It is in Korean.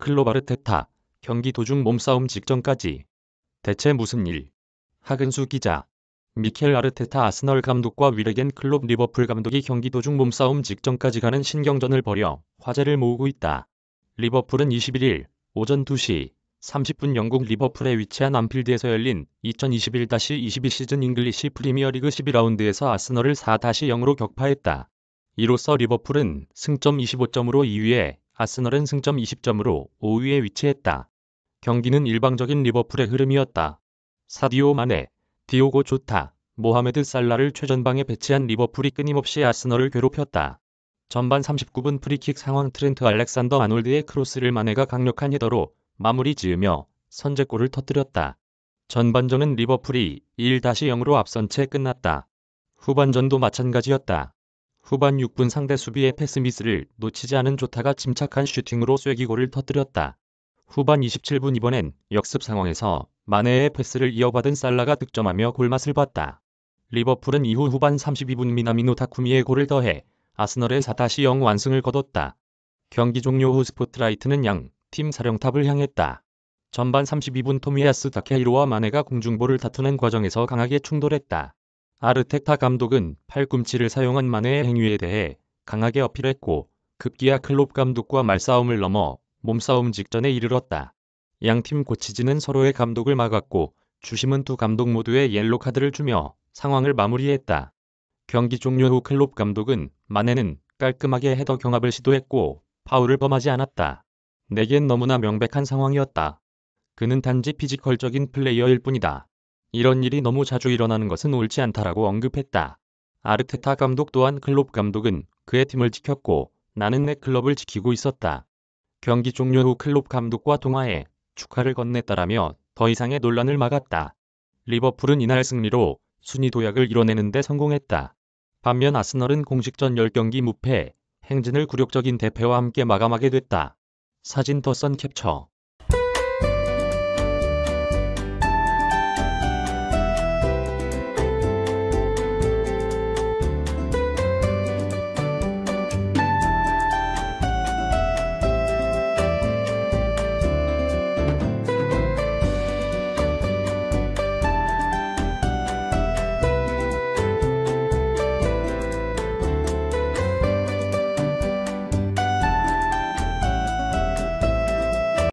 클로바르테타, 경기 도중 몸싸움 직전까지. 대체 무슨 일? 하근수 기자. 미켈 아르테타 아스널 감독과 위르겐 클롭 리버풀 감독이 경기 도중 몸싸움 직전까지 가는 신경전을 벌여 화제를 모으고 있다. 리버풀은 21일 오전 2시 30분 영국 리버풀에 위치한 암필드에서 열린 2021-22 시즌 잉글리시 프리미어리그 12라운드에서 아스널을 4-0으로 격파했다. 이로써 리버풀은 승점 25점으로 2위에 아스널은 승점 20점으로 5위에 위치했다. 경기는 일방적인 리버풀의 흐름이었다. 사디오 만에, 디오고 조타, 모하메드 살라를 최전방에 배치한 리버풀이 끊임없이 아스널을 괴롭혔다. 전반 39분 프리킥 상황 트렌트 알렉산더 아놀드의 크로스를 마네가 강력한 헤더로 마무리 지으며 선제골을 터뜨렸다. 전반전은 리버풀이 1-0으로 앞선 채 끝났다. 후반전도 마찬가지였다. 후반 6분 상대 수비의 패스 미스를 놓치지 않은 조타가 침착한 슈팅으로 쐐기골을 터뜨렸다. 후반 27분 이번엔 역습 상황에서 마네의 패스를 이어받은 살라가 득점하며 골맛을 봤다. 리버풀은 이후 후반 32분 미나미노 타쿠미의 골을 더해 아스널의 4-0 완승을 거뒀다. 경기 종료 후 스포트라이트는 양 팀 사령탑을 향했다. 전반 32분 토미야스 다케이로와 마네가 공중볼을 다투는 과정에서 강하게 충돌했다. 아르테타 감독은 팔꿈치를 사용한 만의 행위에 대해 강하게 어필했고 급기야 클롭 감독과 말싸움을 넘어 몸싸움 직전에 이르렀다. 양팀 고치지는 서로의 감독을 막았고 주심은 두 감독 모두의 옐로 카드를 주며 상황을 마무리했다. 경기 종료 후 클롭 감독은 만에는 깔끔하게 헤더 경합을 시도했고 파울을 범하지 않았다. 내겐 너무나 명백한 상황이었다. 그는 단지 피지컬적인 플레이어일 뿐이다. 이런 일이 너무 자주 일어나는 것은 옳지 않다라고 언급했다. 아르테타 감독 또한 클롭 감독은 그의 팀을 지켰고 나는 내 클럽을 지키고 있었다. 경기 종료 후 클롭 감독과 통화해 축하를 건넸다라며 더 이상의 논란을 막았다. 리버풀은 이날 승리로 순위 도약을 이뤄내는데 성공했다. 반면 아스널은 공식전 10경기 무패, 행진을 굴욕적인 대패와 함께 마감하게 됐다. 사진 더선 캡처